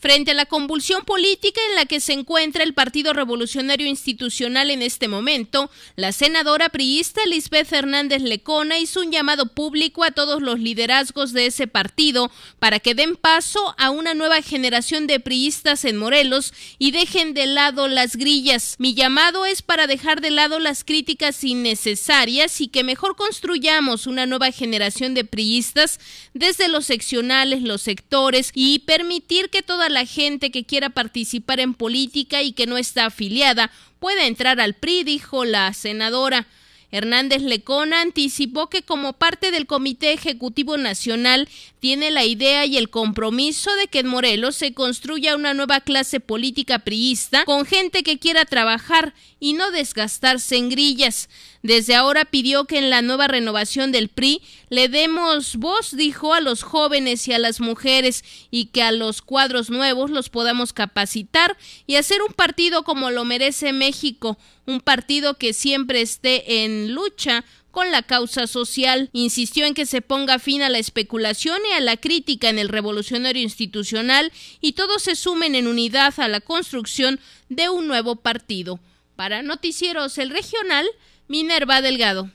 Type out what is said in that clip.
Frente a la convulsión política en la que se encuentra el Partido Revolucionario Institucional en este momento, la senadora priista Lisbeth Fernández Lecona hizo un llamado público a todos los liderazgos de ese partido para que den paso a una nueva generación de priistas en Morelos y dejen de lado las grillas. Mi llamado es para dejar de lado las críticas innecesarias y que mejor construyamos una nueva generación de priistas desde los seccionales, los sectores y permitir que toda la gente que quiera participar en política y que no está afiliada puede entrar al PRI, dijo la senadora. Hernández Lecona anticipó que como parte del Comité Ejecutivo Nacional tiene la idea y el compromiso de que en Morelos se construya una nueva clase política priista con gente que quiera trabajar y no desgastarse en grillas. Desde ahora pidió que en la nueva renovación del PRI le demos voz, dijo, a los jóvenes y a las mujeres y que a los cuadros nuevos los podamos capacitar y hacer un partido como lo merece México, un partido que siempre esté en lucha con la causa social. Insistió en que se ponga fin a la especulación y a la crítica en el revolucionario institucional y todos se sumen en unidad a la construcción de un nuevo partido. Para Noticieros El Regional, Minerva Delgado.